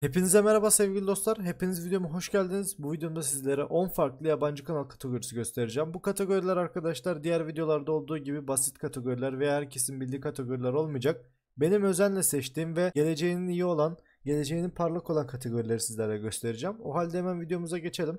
Hepinize merhaba sevgili dostlar. Hepiniz videoma hoş geldiniz. Bu videomda sizlere 10 farklı yabancı kanal kategorisi göstereceğim. Bu kategoriler arkadaşlar diğer videolarda olduğu gibi basit kategoriler veya herkesin bildiği kategoriler olmayacak. Benim özenle seçtiğim ve geleceğinin iyi olan, geleceğinin parlak olan kategorileri sizlere göstereceğim. O halde hemen videomuza geçelim.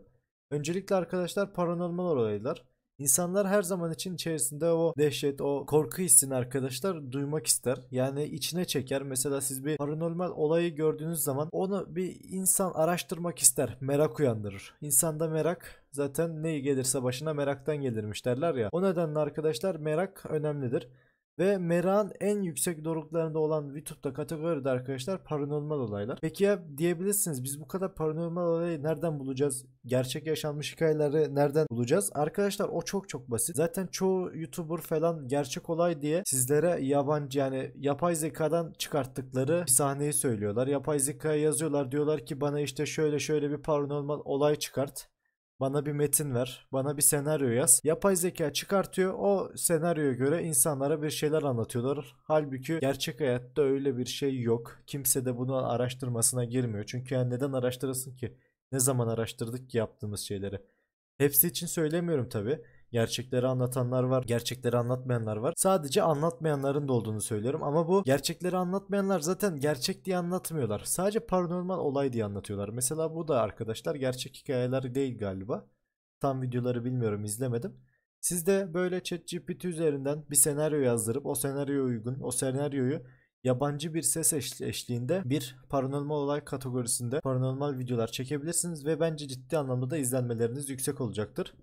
Öncelikle arkadaşlar paranormal olaylar. İnsanlar her zaman için içerisinde o dehşet, o korku hissini arkadaşlar duymak ister. Yani içine çeker. Mesela siz bir paranormal olayı gördüğünüz zaman onu bir insan araştırmak ister. Merak uyandırır. İnsanda merak zaten neyi gelirse başına meraktan gelirmiş derler ya. O nedenle arkadaşlar merak önemlidir. Ve merakın en yüksek doruklarında olan YouTube'da kategoride arkadaşlar paranormal olaylar. Peki ya diyebilirsiniz biz bu kadar paranormal olayı nereden bulacağız? Gerçek yaşanmış hikayeleri nereden bulacağız? Arkadaşlar o çok çok basit. Zaten çoğu YouTuber falan gerçek olay diye sizlere yabancı yani yapay zekadan çıkarttıkları bir sahneyi söylüyorlar. Yapay zekaya yazıyorlar diyorlar ki bana işte şöyle şöyle bir paranormal olay çıkart. Bana bir metin ver. Bana bir senaryo yaz. Yapay zeka çıkartıyor. O senaryoya göre insanlara bir şeyler anlatıyorlar. Halbuki gerçek hayatta öyle bir şey yok. Kimse de bunu araştırmasına girmiyor. Çünkü yani neden araştırasın ki? Ne zaman araştırdık ki yaptığımız şeyleri? Hepsi için söylemiyorum tabii. Gerçekleri anlatanlar var, gerçekleri anlatmayanlar var. Sadece anlatmayanların da olduğunu söylüyorum ama bu gerçekleri anlatmayanlar zaten gerçek diye anlatmıyorlar. Sadece paranormal olay diye anlatıyorlar. Mesela bu da arkadaşlar gerçek hikayeler değil galiba. Tam videoları bilmiyorum izlemedim. Siz de böyle ChatGPT üzerinden bir senaryo yazdırıp o senaryoya uygun o senaryoyu yabancı bir ses eşliğinde bir paranormal olay kategorisinde paranormal videolar çekebilirsiniz ve bence ciddi anlamda da izlenmeleriniz yüksek olacaktır.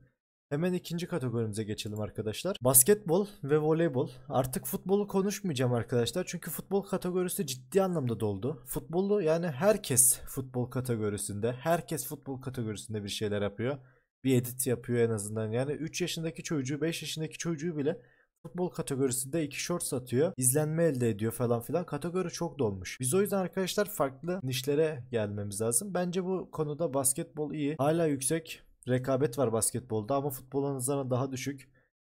Hemen ikinci kategorimize geçelim arkadaşlar. Basketbol ve voleybol. Artık futbolu konuşmayacağım arkadaşlar. Çünkü futbol kategorisi ciddi anlamda doldu. Futbolu yani herkes futbol kategorisinde. Herkes futbol kategorisinde bir şeyler yapıyor. Bir edit yapıyor en azından. Yani 3 yaşındaki çocuğu 5 yaşındaki çocuğu bile futbol kategorisinde iki short satıyor. izlenme elde ediyor falan filan. Kategori çok dolmuş. Biz o yüzden arkadaşlar farklı nişlere gelmemiz lazım. Bence bu konuda basketbol iyi. Hala yüksek rekabet var basketbolda ama futbola nazaran daha düşük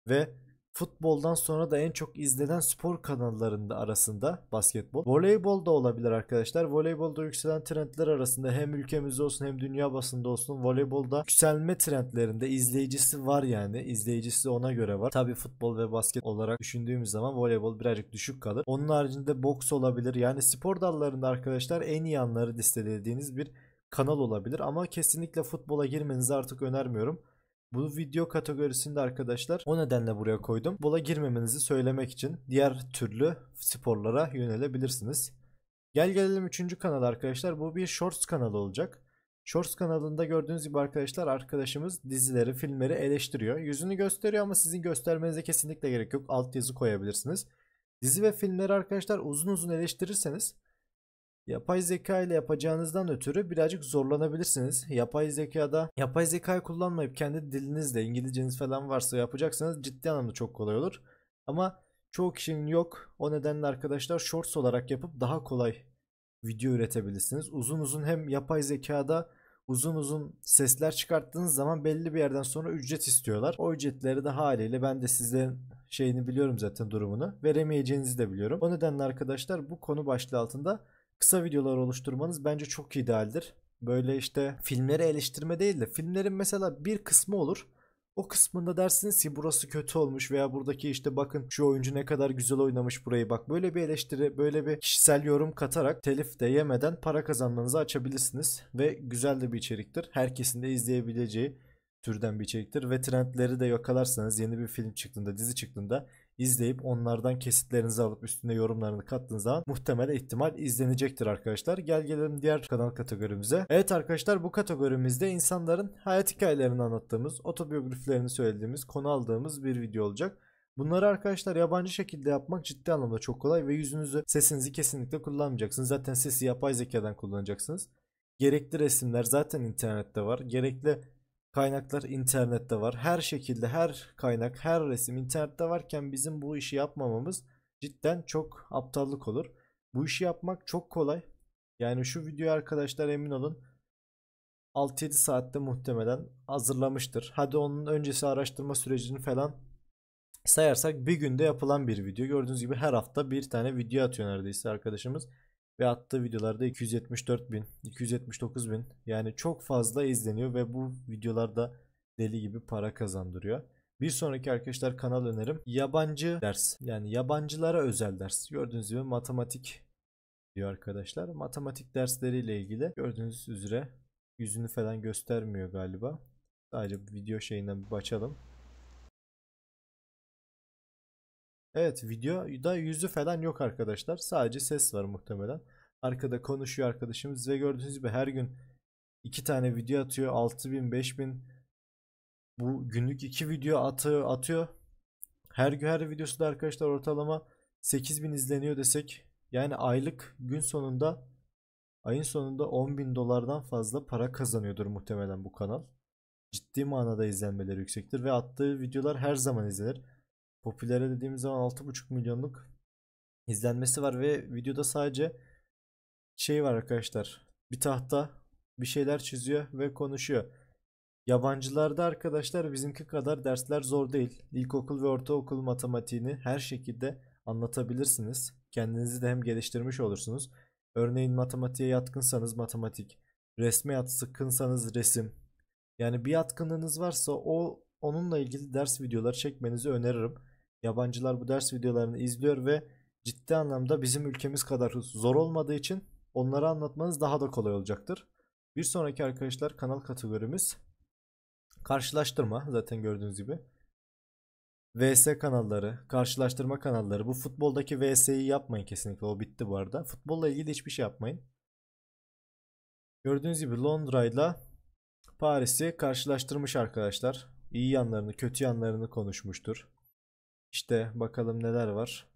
ve futboldan sonra da en çok izlenen spor kanallarında arasında basketbol. Voleybol da olabilir arkadaşlar. Voleybolda yükselen trendler arasında hem ülkemizde olsun hem dünya basında olsun voleybolda yükselme trendlerinde izleyicisi var yani. İzleyicisi ona göre var. Tabi futbol ve basket olarak düşündüğümüz zaman voleybol birazcık düşük kalır. Onun haricinde boks olabilir. Yani spor dallarında arkadaşlar en iyi anları listelediğiniz bir kanal olabilir ama kesinlikle futbola girmenizi artık önermiyorum. Bu video kategorisinde arkadaşlar o nedenle buraya koydum. Bola girmemenizi söylemek için diğer türlü sporlara yönelebilirsiniz. Gel gelelim 3. kanal arkadaşlar. Bu bir Shorts kanalı olacak. Shorts kanalında gördüğünüz gibi arkadaşlar arkadaşımız dizileri, filmleri eleştiriyor. Yüzünü gösteriyor ama sizin göstermenize kesinlikle gerek yok. Alt yazı koyabilirsiniz. Dizi ve filmleri arkadaşlar uzun uzun eleştirirseniz Yapay zeka ile yapacağınızdan ötürü birazcık zorlanabilirsiniz. Yapay zekada yapay zekayı kullanmayıp kendi dilinizle İngilizceniz falan varsa yapacaksanız ciddi anlamda çok kolay olur. Ama çoğu kişinin yok. O nedenle arkadaşlar shorts olarak yapıp daha kolay video üretebilirsiniz. Uzun uzun hem yapay zekada uzun uzun sesler çıkarttığınız zaman belli bir yerden sonra ücret istiyorlar. O ücretleri de haliyle ben de sizlerin şeyini biliyorum zaten durumunu. Veremeyeceğinizi de biliyorum. O nedenle arkadaşlar bu konu başlığı altında kısa videolar oluşturmanız bence çok idealdir. Böyle işte filmleri eleştirme değil de filmlerin mesela bir kısmı olur. O kısmında dersiniz ki burası kötü olmuş veya buradaki işte bakın şu oyuncu ne kadar güzel oynamış burayı bak. Böyle bir eleştiri, böyle bir kişisel yorum katarak telif de yemeden para kazanmanızı açabilirsiniz. Ve güzel de bir içeriktir. Herkesin de izleyebileceği türden bir içeriktir. Ve trendleri de yakalarsanız yeni bir film çıktığında, dizi çıktığında izleyip onlardan kesitlerinizi alıp üstüne yorumlarını kattığınız zaman muhtemel ihtimal izlenecektir arkadaşlar. Gel gelelim diğer kanal kategorimize. Evet arkadaşlar bu kategorimizde insanların hayat hikayelerini anlattığımız, otobiyografilerini söylediğimiz, konu aldığımız bir video olacak. Bunları arkadaşlar yabancı şekilde yapmak ciddi anlamda çok kolay ve yüzünüzü, sesinizi kesinlikle kullanmayacaksınız. Zaten sesi yapay zekadan kullanacaksınız. Gerekli resimler zaten internette var. Gerekli Kaynaklar internette var. Her şekilde her kaynak, her resim internette varken bizim bu işi yapmamamız cidden çok aptallık olur. Bu işi yapmak çok kolay. Yani şu videoyu arkadaşlar emin olun 6-7 saatte muhtemelen hazırlamıştır. Hadi onun öncesi araştırma sürecini falan sayarsak bir günde yapılan bir video. Gördüğünüz gibi her hafta bir tane video atıyor neredeyse arkadaşımız ve attığı videolarda 274 bin, 279 bin yani çok fazla izleniyor ve bu videolarda deli gibi para kazandırıyor. Bir sonraki arkadaşlar kanal önerim yabancı ders yani yabancılara özel ders. Gördüğünüz gibi matematik diyor arkadaşlar. Matematik dersleriyle ilgili gördüğünüz üzere yüzünü falan göstermiyor galiba. Sadece video şeyinden bir başalım. Evet videoda yüzü falan yok arkadaşlar. Sadece ses var muhtemelen. Arkada konuşuyor arkadaşımız ve gördüğünüz gibi her gün iki tane video atıyor. 6000 5000 bu günlük iki video atıyor atıyor. Her gün her videosu da arkadaşlar ortalama 8000 izleniyor desek yani aylık gün sonunda ayın sonunda 10.000 dolardan fazla para kazanıyordur muhtemelen bu kanal. Ciddi manada izlenmeleri yüksektir ve attığı videolar her zaman izlenir. Popüler dediğimiz zaman 6,5 milyonluk izlenmesi var ve videoda sadece şey var arkadaşlar. Bir tahta bir şeyler çiziyor ve konuşuyor. Yabancılarda arkadaşlar bizimki kadar dersler zor değil. İlkokul ve ortaokul matematiğini her şekilde anlatabilirsiniz. Kendinizi de hem geliştirmiş olursunuz. Örneğin matematiğe yatkınsanız matematik, resme yatkınsanız resim. Yani bir yatkınlığınız varsa o onunla ilgili ders videoları çekmenizi öneririm. Yabancılar bu ders videolarını izliyor ve ciddi anlamda bizim ülkemiz kadar zor olmadığı için onları anlatmanız daha da kolay olacaktır. Bir sonraki arkadaşlar kanal kategorimiz karşılaştırma zaten gördüğünüz gibi. VS kanalları, karşılaştırma kanalları. Bu futboldaki VS'yi yapmayın kesinlikle. O bitti bu arada. Futbolla ilgili hiçbir şey yapmayın. Gördüğünüz gibi Londra ile Paris'i karşılaştırmış arkadaşlar. İyi yanlarını, kötü yanlarını konuşmuştur. İşte bakalım neler var.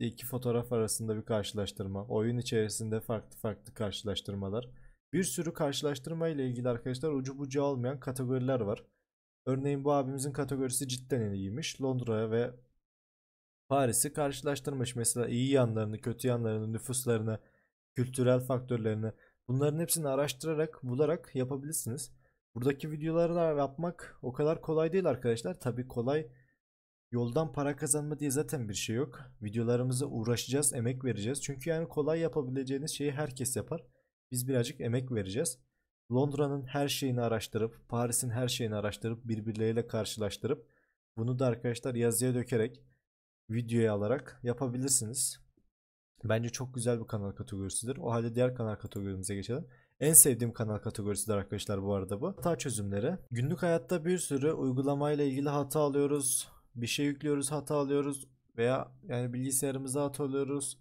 İki fotoğraf arasında bir karşılaştırma. Oyun içerisinde farklı farklı karşılaştırmalar. Bir sürü karşılaştırma ile ilgili arkadaşlar ucu bucu olmayan kategoriler var. Örneğin bu abimizin kategorisi cidden iyiymiş. Londra'ya ve Paris'i karşılaştırmış. Mesela iyi yanlarını, kötü yanlarını, nüfuslarını, kültürel faktörlerini bunların hepsini araştırarak, bularak yapabilirsiniz. Buradaki videoları da yapmak o kadar kolay değil arkadaşlar. Tabii kolay Yoldan para kazanma diye zaten bir şey yok. Videolarımıza uğraşacağız, emek vereceğiz. Çünkü yani kolay yapabileceğiniz şeyi herkes yapar. Biz birazcık emek vereceğiz. Londra'nın her şeyini araştırıp, Paris'in her şeyini araştırıp, birbirleriyle karşılaştırıp bunu da arkadaşlar yazıya dökerek, videoya alarak yapabilirsiniz. Bence çok güzel bir kanal kategorisidir. O halde diğer kanal kategorimize geçelim. En sevdiğim kanal kategorisidir arkadaşlar bu arada bu. Hata çözümleri. Günlük hayatta bir sürü uygulamayla ilgili hata alıyoruz bir şey yüklüyoruz hata alıyoruz veya yani bilgisayarımıza hata alıyoruz.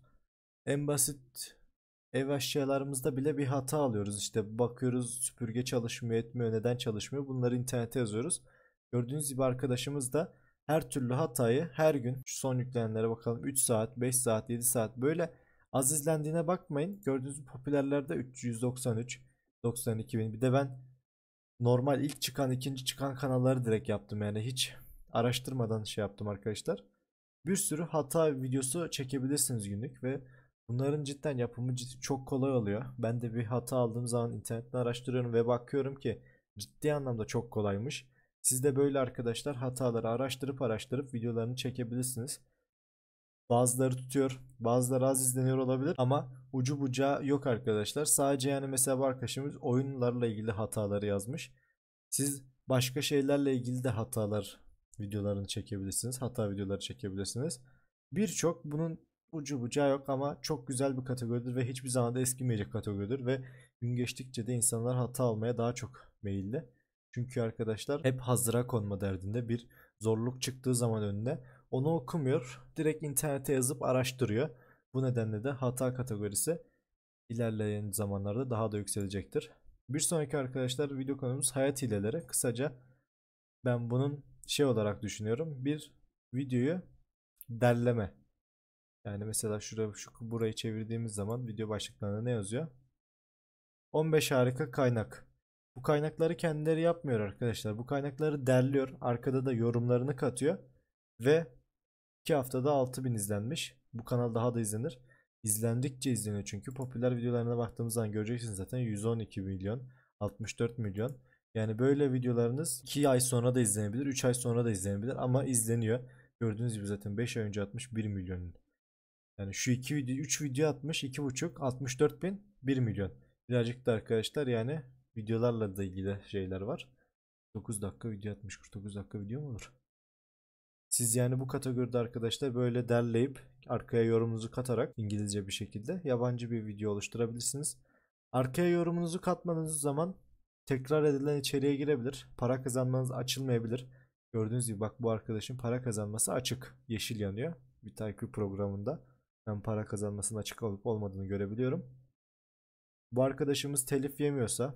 En basit ev eşyalarımızda bile bir hata alıyoruz. İşte bakıyoruz süpürge çalışmıyor etmiyor neden çalışmıyor bunları internete yazıyoruz. Gördüğünüz gibi arkadaşımız da her türlü hatayı her gün şu son yüklenenlere bakalım 3 saat 5 saat 7 saat böyle az izlendiğine bakmayın. Gördüğünüz popülerlerde 393 92 bin bir de ben normal ilk çıkan ikinci çıkan kanalları direkt yaptım yani hiç araştırmadan şey yaptım arkadaşlar. Bir sürü hata videosu çekebilirsiniz günlük ve bunların cidden yapımı cidden çok kolay oluyor. Ben de bir hata aldığım zaman internetten araştırıyorum ve bakıyorum ki ciddi anlamda çok kolaymış. Siz de böyle arkadaşlar hataları araştırıp araştırıp videolarını çekebilirsiniz. Bazıları tutuyor, bazıları az izleniyor olabilir ama ucu bucağı yok arkadaşlar. Sadece yani mesela bu arkadaşımız oyunlarla ilgili hataları yazmış. Siz başka şeylerle ilgili de hatalar videolarını çekebilirsiniz. Hata videoları çekebilirsiniz. Birçok bunun ucu bucağı yok ama çok güzel bir kategoridir ve hiçbir zaman da eskimeyecek kategoridir ve gün geçtikçe de insanlar hata almaya daha çok meyilli. Çünkü arkadaşlar hep hazıra konma derdinde bir zorluk çıktığı zaman önüne onu okumuyor. Direkt internete yazıp araştırıyor. Bu nedenle de hata kategorisi ilerleyen zamanlarda daha da yükselecektir. Bir sonraki arkadaşlar video konumuz hayat hileleri. Kısaca ben bunun şey olarak düşünüyorum. Bir videoyu derleme. Yani mesela şurada şu burayı çevirdiğimiz zaman video başlıklarında ne yazıyor? 15 harika kaynak. Bu kaynakları kendileri yapmıyor arkadaşlar. Bu kaynakları derliyor. Arkada da yorumlarını katıyor. Ve 2 haftada 6000 izlenmiş. Bu kanal daha da izlenir. İzlendikçe izleniyor çünkü popüler videolarına baktığımız zaman göreceksiniz zaten 112 milyon, 64 milyon. Yani böyle videolarınız 2 ay sonra da izlenebilir, 3 ay sonra da izlenebilir ama izleniyor. Gördüğünüz gibi zaten 5 ay önce atmış 1 milyon. Yani şu 2 video, 3 video atmış 2,5, 64 bin, 1 milyon. Birazcık da arkadaşlar yani videolarla da ilgili şeyler var. 9 dakika video atmış. 49 dakika video mu olur? Siz yani bu kategoride arkadaşlar böyle derleyip arkaya yorumunuzu katarak İngilizce bir şekilde yabancı bir video oluşturabilirsiniz. Arkaya yorumunuzu katmadığınız zaman tekrar edilen içeriğe girebilir. Para kazanmanız açılmayabilir. Gördüğünüz gibi bak bu arkadaşın para kazanması açık. Yeşil yanıyor. Bir programında ben para kazanmasının açık olup olmadığını görebiliyorum. Bu arkadaşımız telif yemiyorsa,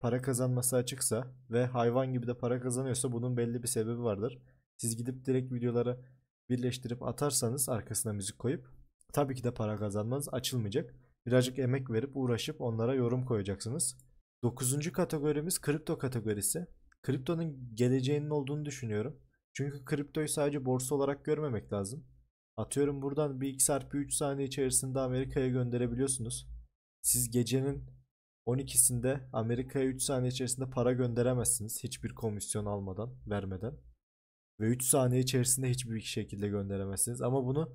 para kazanması açıksa ve hayvan gibi de para kazanıyorsa bunun belli bir sebebi vardır. Siz gidip direkt videoları birleştirip atarsanız arkasına müzik koyup tabii ki de para kazanmanız açılmayacak. Birazcık emek verip uğraşıp onlara yorum koyacaksınız. Dokuzuncu kategorimiz kripto kategorisi. Kriptonun geleceğinin olduğunu düşünüyorum. Çünkü kriptoyu sadece borsa olarak görmemek lazım. Atıyorum buradan bir iki sarp 3 saniye içerisinde Amerika'ya gönderebiliyorsunuz. Siz gecenin 12'sinde Amerika'ya 3 saniye içerisinde para gönderemezsiniz. Hiçbir komisyon almadan, vermeden. Ve 3 saniye içerisinde hiçbir şekilde gönderemezsiniz. Ama bunu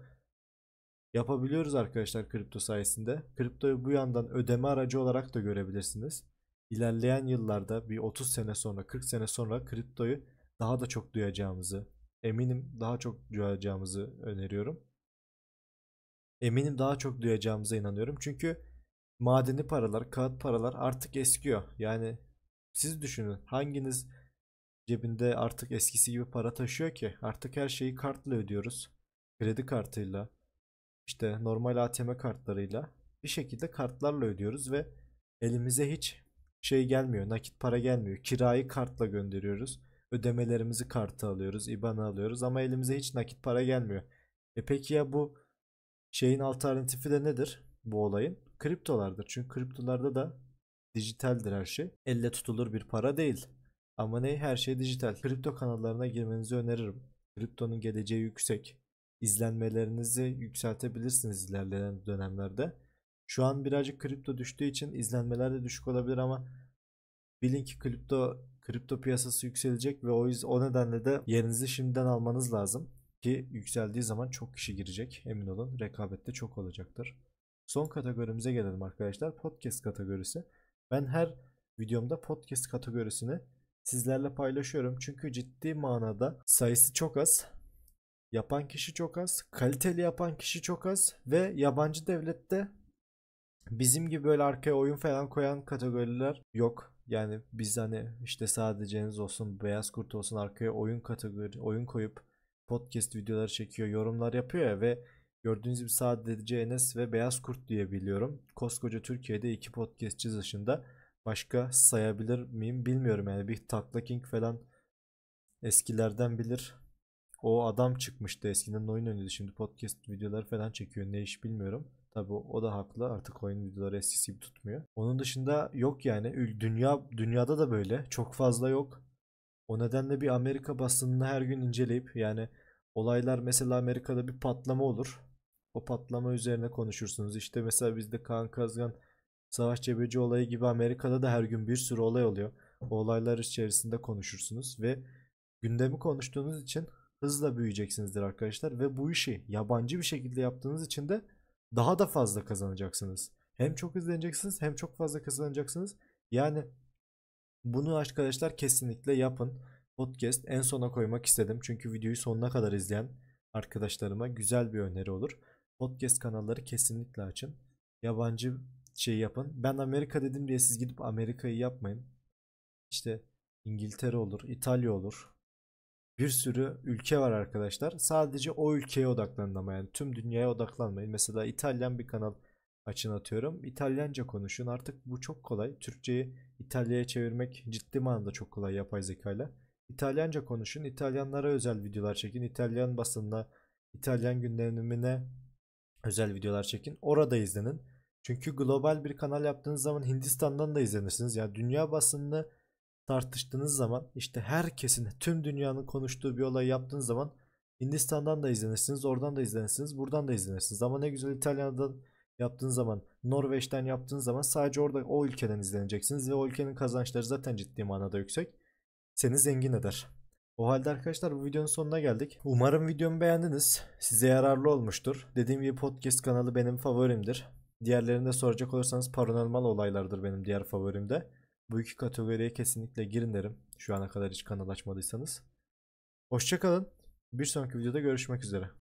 yapabiliyoruz arkadaşlar kripto sayesinde. Kriptoyu bu yandan ödeme aracı olarak da görebilirsiniz ilerleyen yıllarda bir 30 sene sonra 40 sene sonra kriptoyu daha da çok duyacağımızı eminim daha çok duyacağımızı öneriyorum. Eminim daha çok duyacağımıza inanıyorum. Çünkü madeni paralar, kağıt paralar artık eskiyor. Yani siz düşünün hanginiz cebinde artık eskisi gibi para taşıyor ki? Artık her şeyi kartla ödüyoruz. Kredi kartıyla, işte normal ATM kartlarıyla bir şekilde kartlarla ödüyoruz ve elimize hiç şey gelmiyor, nakit para gelmiyor. Kirayı kartla gönderiyoruz. Ödemelerimizi kartı alıyoruz, IBAN'ı alıyoruz ama elimize hiç nakit para gelmiyor. E peki ya bu şeyin alternatifi de nedir bu olayın? Kriptolardır. Çünkü kriptolarda da dijitaldir her şey. Elle tutulur bir para değil. Ama ne her şey dijital. Kripto kanallarına girmenizi öneririm. Kriptonun geleceği yüksek. İzlenmelerinizi yükseltebilirsiniz ilerleyen dönemlerde. Şu an birazcık kripto düştüğü için izlenmeler de düşük olabilir ama bilin ki kripto kripto piyasası yükselecek ve o, o nedenle de yerinizi şimdiden almanız lazım ki yükseldiği zaman çok kişi girecek emin olun rekabette çok olacaktır. Son kategorimize gelelim arkadaşlar podcast kategorisi. Ben her videomda podcast kategorisini sizlerle paylaşıyorum çünkü ciddi manada sayısı çok az. Yapan kişi çok az, kaliteli yapan kişi çok az ve yabancı devlette bizim gibi böyle arkaya oyun falan koyan kategoriler yok. Yani biz hani işte sadece Deniz olsun, Beyaz Kurt olsun arkaya oyun kategori, oyun koyup podcast videoları çekiyor, yorumlar yapıyor ya ve gördüğünüz gibi sadece Enes ve Beyaz Kurt diye biliyorum. Koskoca Türkiye'de iki podcastçi dışında başka sayabilir miyim bilmiyorum yani bir Takla King falan eskilerden bilir. O adam çıkmıştı eskiden oyun oynuyordu şimdi podcast videoları falan çekiyor ne iş bilmiyorum. Tabi o da haklı. Artık oyun videoları eskisi gibi tutmuyor. Onun dışında yok yani. Dünya dünyada da böyle. Çok fazla yok. O nedenle bir Amerika basınını her gün inceleyip yani olaylar mesela Amerika'da bir patlama olur. O patlama üzerine konuşursunuz. İşte mesela bizde Kaan Kazgan Savaş Cebeci olayı gibi Amerika'da da her gün bir sürü olay oluyor. O olaylar içerisinde konuşursunuz ve gündemi konuştuğunuz için hızla büyüyeceksinizdir arkadaşlar ve bu işi yabancı bir şekilde yaptığınız için de daha da fazla kazanacaksınız. Hem çok izleneceksiniz hem çok fazla kazanacaksınız. Yani bunu arkadaşlar kesinlikle yapın. Podcast en sona koymak istedim. Çünkü videoyu sonuna kadar izleyen arkadaşlarıma güzel bir öneri olur. Podcast kanalları kesinlikle açın. Yabancı şey yapın. Ben Amerika dedim diye siz gidip Amerika'yı yapmayın. İşte İngiltere olur, İtalya olur, bir sürü ülke var arkadaşlar. Sadece o ülkeye odaklanın ama yani tüm dünyaya odaklanmayın. Mesela İtalyan bir kanal açın atıyorum. İtalyanca konuşun. Artık bu çok kolay. Türkçeyi İtalya'ya çevirmek ciddi manada çok kolay yapay zekayla. İtalyanca konuşun. İtalyanlara özel videolar çekin. İtalyan basınına, İtalyan gündemine özel videolar çekin. Orada izlenin. Çünkü global bir kanal yaptığınız zaman Hindistan'dan da izlenirsiniz. Yani dünya basınını tartıştığınız zaman işte herkesin tüm dünyanın konuştuğu bir olay yaptığınız zaman Hindistan'dan da izlenirsiniz, oradan da izlenirsiniz, buradan da izlenirsiniz. Ama ne güzel İtalya'dan yaptığın zaman, Norveç'ten yaptığın zaman sadece orada o ülkeden izleneceksiniz ve o ülkenin kazançları zaten ciddi manada yüksek. Seni zengin eder. O halde arkadaşlar bu videonun sonuna geldik. Umarım videomu beğendiniz. Size yararlı olmuştur. Dediğim gibi podcast kanalı benim favorimdir. Diğerlerinde soracak olursanız paranormal olaylardır benim diğer favorimde. Bu iki kategoriye kesinlikle girin derim. Şu ana kadar hiç kanal açmadıysanız. Hoşçakalın. Bir sonraki videoda görüşmek üzere.